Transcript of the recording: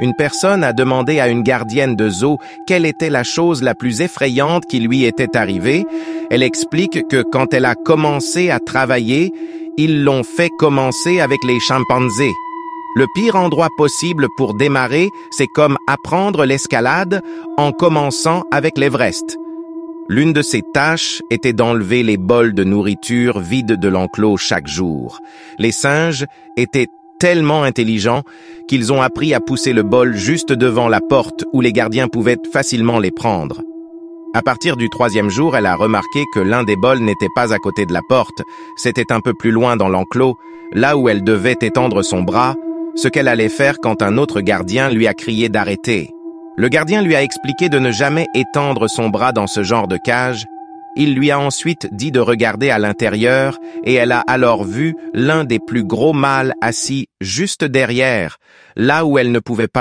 une personne a demandé à une gardienne de zoo quelle était la chose la plus effrayante qui lui était arrivée. Elle explique que quand elle a commencé à travailler, ils l'ont fait commencer avec les chimpanzés. Le pire endroit possible pour démarrer, c'est comme apprendre l'escalade en commençant avec l'Everest. L'une de ses tâches était d'enlever les bols de nourriture vides de l'enclos chaque jour. Les singes étaient tellement intelligents qu'ils ont appris à pousser le bol juste devant la porte où les gardiens pouvaient facilement les prendre. À partir du troisième jour, elle a remarqué que l'un des bols n'était pas à côté de la porte, c'était un peu plus loin dans l'enclos, là où elle devait étendre son bras, ce qu'elle allait faire quand un autre gardien lui a crié d'arrêter. Le gardien lui a expliqué de ne jamais étendre son bras dans ce genre de cage, il lui a ensuite dit de regarder à l'intérieur et elle a alors vu l'un des plus gros mâles assis juste derrière, là où elle ne pouvait pas